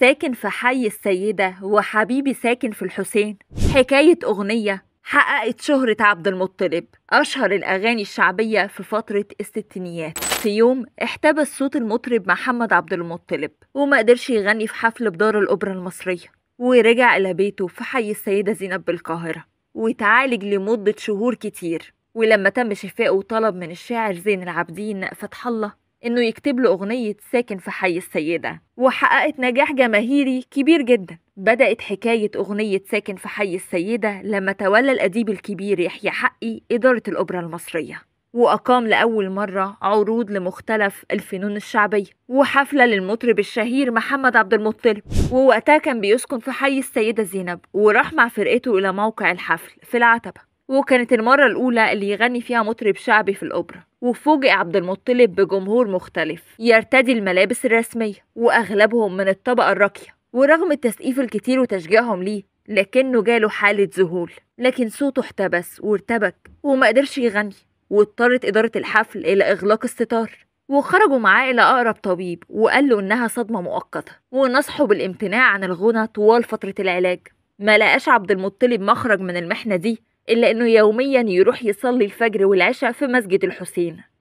ساكن في حي السيدة وحبيبي ساكن في الحسين حكاية أغنية حققت شهرة عبد المطلب أشهر الأغاني الشعبية في فترة الستينيات في يوم احتبس صوت المطرب محمد عبد المطلب وما قدرش يغني في حفل بدار الأوبرا المصرية ورجع إلى بيته في حي السيدة زينب بالقاهرة وتعالج لمدة شهور كتير ولما تم شفائه وطلب من الشاعر زين العابدين فتح الله إنه يكتب له أغنية ساكن في حي السيدة وحققت نجاح جماهيري كبير جدا بدأت حكاية أغنية ساكن في حي السيدة لما تولى الأديب الكبير يحيى حقي إدارة الأوبرا المصرية وأقام لأول مرة عروض لمختلف الفنون الشعبية وحفلة للمطرب الشهير محمد عبد المطلب ووقتها كان بيسكن في حي السيدة زينب وراح مع فرقته إلى موقع الحفل في العتبة وكانت المرة الأولى اللي يغني فيها مطرب شعبي في الأوبرا وفوجئ عبد المطلب بجمهور مختلف يرتدي الملابس الرسمية وأغلبهم من الطبقة الراقية ورغم التسقيف الكتير وتشجيعهم ليه لكنه جاله حالة ذهول لكن صوته احتبس وارتبك وما قدرش يغني واضطرت إدارة الحفل إلى إغلاق الستار وخرجوا معاه إلى أقرب طبيب وقال له إنها صدمة مؤقتة ونصحوا بالامتناع عن الغنى طوال فترة العلاج ما لقاش عبد المطلب مخرج من المحنة دي إلا أنه يوميا يروح يصلي الفجر والعشاء في مسجد الحسين